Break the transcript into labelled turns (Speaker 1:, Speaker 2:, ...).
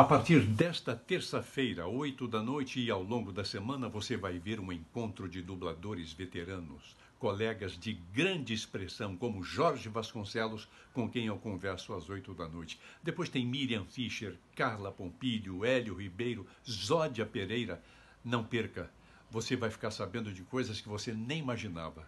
Speaker 1: A partir desta terça-feira, 8 da noite e ao longo da semana, você vai ver um encontro de dubladores veteranos, colegas de grande expressão, como Jorge Vasconcelos, com quem eu converso às 8 da noite. Depois tem Miriam Fischer, Carla Pompilho, Hélio Ribeiro, Zódia Pereira. Não perca, você vai ficar sabendo de coisas que você nem imaginava.